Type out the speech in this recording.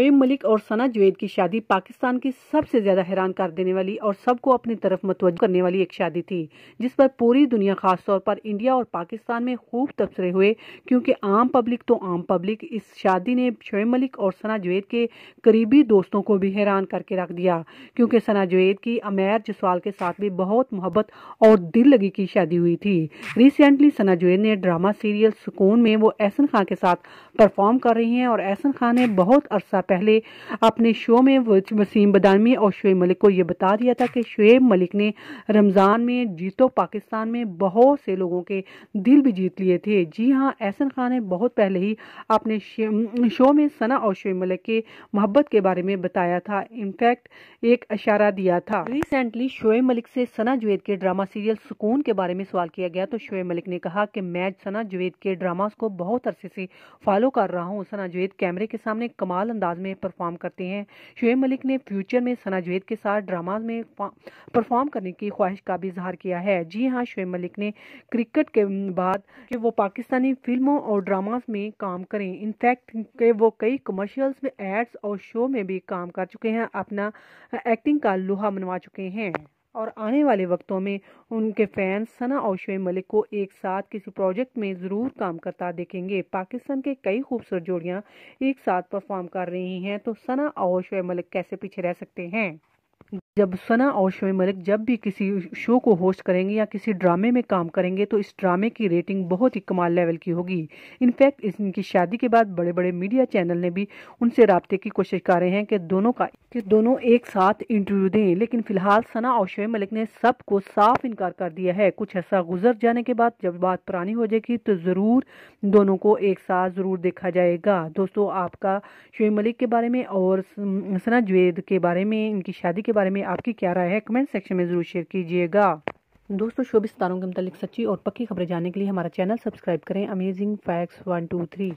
शोएब मलिक और सना जुवेद की शादी पाकिस्तान की सबसे ज्यादा हैरान कर देने वाली और सबको अपनी तरफ मतवज करने वाली एक शादी थी जिस पर पूरी दुनिया खासतौर पर इंडिया और पाकिस्तान में खूब तबसरे हुए क्योंकि आम पब्लिक तो आम पब्लिक इस शादी ने शोएब मलिक और सना जुवेद के करीबी दोस्तों को भी हैरान करके रख दिया क्योंकि सना जुवेद की अमेर जसवाल के साथ भी बहुत मोहब्बत और दिल लगी की शादी हुई थी रिसेंटली सना जुवेद ने ड्रामा सीरियल सुकून में वो एहसन खान के साथ परफॉर्म कर रही है और एहसन खान ने बहुत अरसा पहले अपने शो में वसीम बदामी और शुएब मलिक को ये बता दिया था कि शुएब मलिक ने रमज़ान में जीतो पाकिस्तान में बहुत से लोगों के दिल भी जीत लिए थे जी हाँ एहसन खान ने बहुत पहले ही अपने शो में सना और शुएब मलिक के मोहब्बत के बारे में बताया था इनफैक्ट एक इशारा दिया था रिसेंटली शुएब मलिक से सना जुवेद के ड्रामा सीरियल सुकून के बारे में सवाल किया गया तो शुएब मलिक ने कहा कि मैं सना जुवेद के ड्रामा को बहुत अरसे से फॉलो कर रहा हूँ सना जुवेद कैमरे के सामने कमाल अंदाज में परफॉर्म करते हैं शुएब मलिक ने फ्यूचर में सना जुवेद के साथ ड्रामा में परफॉर्म करने की ख्वाहिश का भी इजहार किया है जी हाँ शुएब मलिक ने क्रिकेट के बाद कि वो पाकिस्तानी फिल्मों और ड्रामाज में काम करें इनफैक्ट के वो कई कमर्शियल्स में एड्स और शो में भी काम कर चुके हैं अपना एक्टिंग का लोहा मनवा चुके हैं और आने वाले वक्तों में उनके फैंस सना और शुएब मलिक को एक साथ किसी प्रोजेक्ट में ज़रूर काम करता देखेंगे पाकिस्तान के कई खूबसूरत जोड़ियां एक साथ परफॉर्म कर रही हैं तो सना और शुएब मलिक कैसे पीछे रह सकते हैं जब सना और शोए मलिक जब भी किसी शो को होस्ट करेंगे या किसी ड्रामे में काम करेंगे तो इस ड्रामे की रेटिंग बहुत ही कमाल लेवल की होगी इनफैक्ट इनकी शादी के बाद बड़े बड़े मीडिया चैनल ने भी उनसे रबते की कोशिश कर रहे हैं कि दोनों का कि दोनों एक साथ इंटरव्यू दें लेकिन फिलहाल सना और शोए मलिक ने सबको साफ इनकार कर दिया है कुछ ऐसा गुजर जाने के बाद जब बात पुरानी हो जाएगी तो ज़रूर दोनों को एक साथ ज़रूर देखा जाएगा दोस्तों आपका शोए मलिक के बारे में और सना जुवेद के बारे में इनकी शादी इसके बारे में आपकी क्या राय है कमेंट सेक्शन में ज़रूर शेयर कीजिएगा दोस्तों शोभ सितारों के मतलब सच्ची और पक्की खबरें जानने के लिए हमारा चैनल सब्सक्राइब करें amazing facts one two three